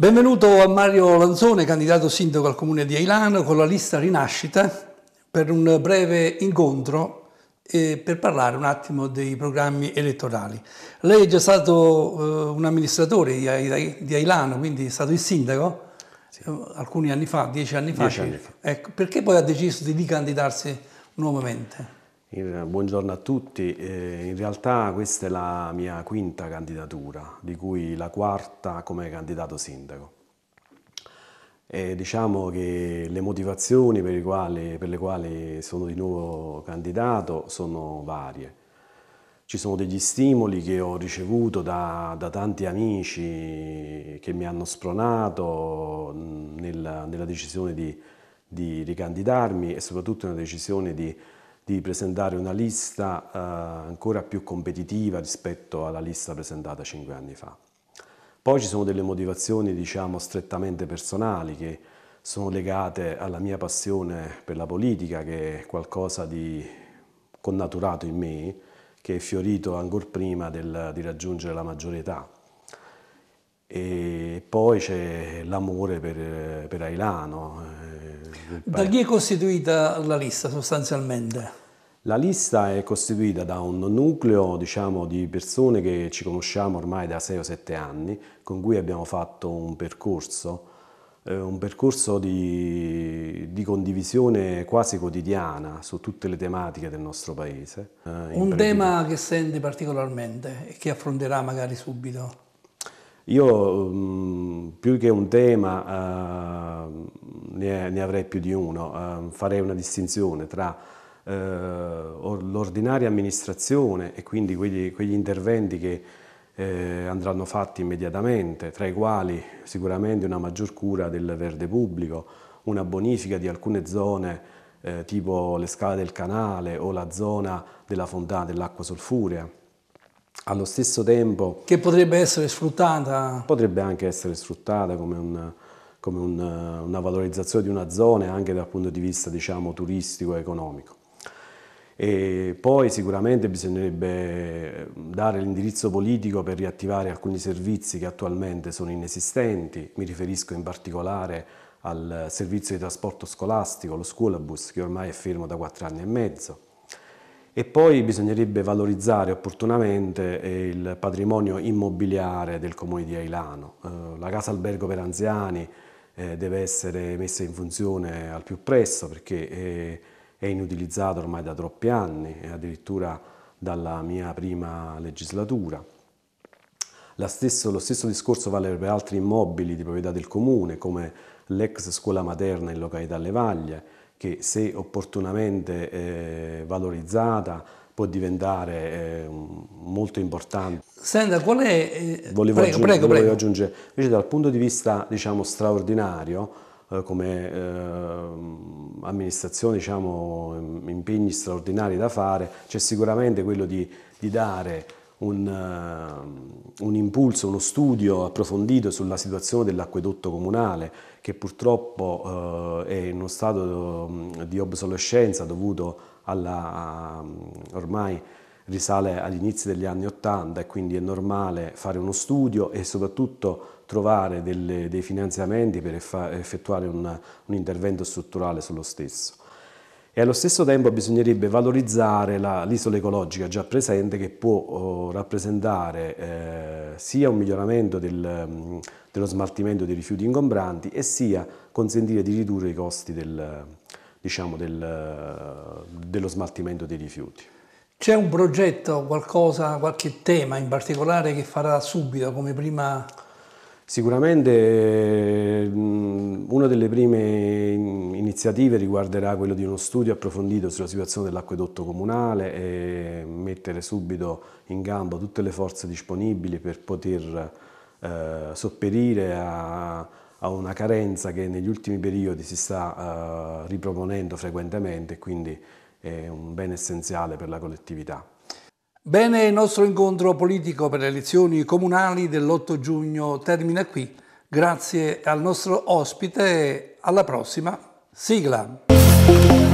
Benvenuto a Mario Lanzone, candidato sindaco al comune di Ailano con la lista Rinascita per un breve incontro e eh, per parlare un attimo dei programmi elettorali. Lei è già stato eh, un amministratore di, di, Ailano, quindi è stato il sindaco sì. Eh, alcuni anni fa, dieci anni fa. Dieci anni fa. Ecco, perché poi ha deciso di ricandidarsi nuovamente? Buongiorno a tutti, eh, in realtà questa è la mia quinta candidatura, di cui la quarta come candidato sindaco. E diciamo che le motivazioni per le, quali, per le quali sono di nuovo candidato sono varie. Ci sono degli stimoli che ho ricevuto da, da tanti amici che mi hanno spronato mm, nella, nella decisione di, di ricandidarmi e soprattutto nella decisione di di presentare una lista eh, ancora più competitiva rispetto alla lista presentata cinque anni fa. Poi ci sono delle motivazioni diciamo strettamente personali che sono legate alla mia passione per la politica che è qualcosa di connaturato in me che è fiorito ancora prima del, di raggiungere la maggiore età. E poi c'è l'amore per, per Ailano, da chi è costituita la lista sostanzialmente? La lista è costituita da un nucleo diciamo, di persone che ci conosciamo ormai da 6 o 7 anni, con cui abbiamo fatto un percorso, eh, un percorso di, di, condivisione quasi quotidiana su tutte le tematiche del nostro paese. Eh, un tema che senti particolarmente e che affronterà magari subito? Io, mh, mm, più che un tema, eh, ne, ne avrei più di uno, eh, farei una distinzione tra eh, l'ordinaria amministrazione e quindi quegli, quegli interventi che eh, andranno fatti immediatamente, tra i quali sicuramente una maggior cura del verde pubblico, una bonifica di alcune zone eh, tipo le scale del canale o la zona della fontana dell'acqua solfurea. Allo stesso tempo... Che potrebbe essere sfruttata? Potrebbe anche essere sfruttata come un, come un, eh, una valorizzazione di una zona anche dal punto di vista diciamo, turistico e economico. E poi sicuramente bisognerebbe eh, dare l'indirizzo politico per riattivare alcuni servizi che attualmente sono inesistenti, mi riferisco in particolare al servizio di trasporto scolastico, lo schoolabus, che ormai è fermo da quattro anni e mezzo, e poi bisognerebbe valorizzare opportunamente eh, il patrimonio immobiliare del comune di Ailano. Eh, la casa albergo per anziani eh, deve essere messa in funzione al più presto perché è inutilizzata ormai da troppi anni, addirittura dalla mia prima legislatura. Stesso, lo stesso discorso vale per altri immobili di proprietà del comune come l'ex scuola materna in località Levaglia, che se opportunamente eh, valorizzata può diventare eh, molto importante. Senta, qual è... Eh, volevo, prego, aggiung prego, volevo prego. aggiungere, invece dal punto di vista diciamo, straordinario, eh, come ehm, amministrazione diciamo, impegni straordinari da fare, c'è sicuramente quello di, di dare un, ehm, un impulso, uno studio approfondito sulla situazione dell'acquedotto comunale che purtroppo eh, è in uno stato mm, di obsolescenza dovuto alla mm, ormai risale agli inizi degli anni Ottanta e quindi è normale fare uno studio e soprattutto trovare delle, dei finanziamenti per effettuare un, un intervento strutturale sullo stesso e allo stesso tempo bisognerebbe valorizzare l'isola ecologica già presente che può eh, rappresentare eh, sia un miglioramento del, mm, dello smaltimento dei rifiuti ingombranti e sia consentire di ridurre i costi del, diciamo, del, dello smaltimento dei rifiuti. C'è un progetto, qualcosa, qualche tema in particolare che farà subito come prima Sicuramente una delle prime iniziative riguarderà quello di uno studio approfondito sulla situazione dell'acquedotto comunale e mettere subito in gambo tutte le forze disponibili per poter eh, sopperire a, a, una carenza che negli ultimi periodi si sta eh, riproponendo frequentemente e quindi è un bene essenziale per la collettività. Bene, il nostro incontro politico per le elezioni comunali dell'8 giugno termina qui. Grazie al nostro ospite e alla prossima. Sigla.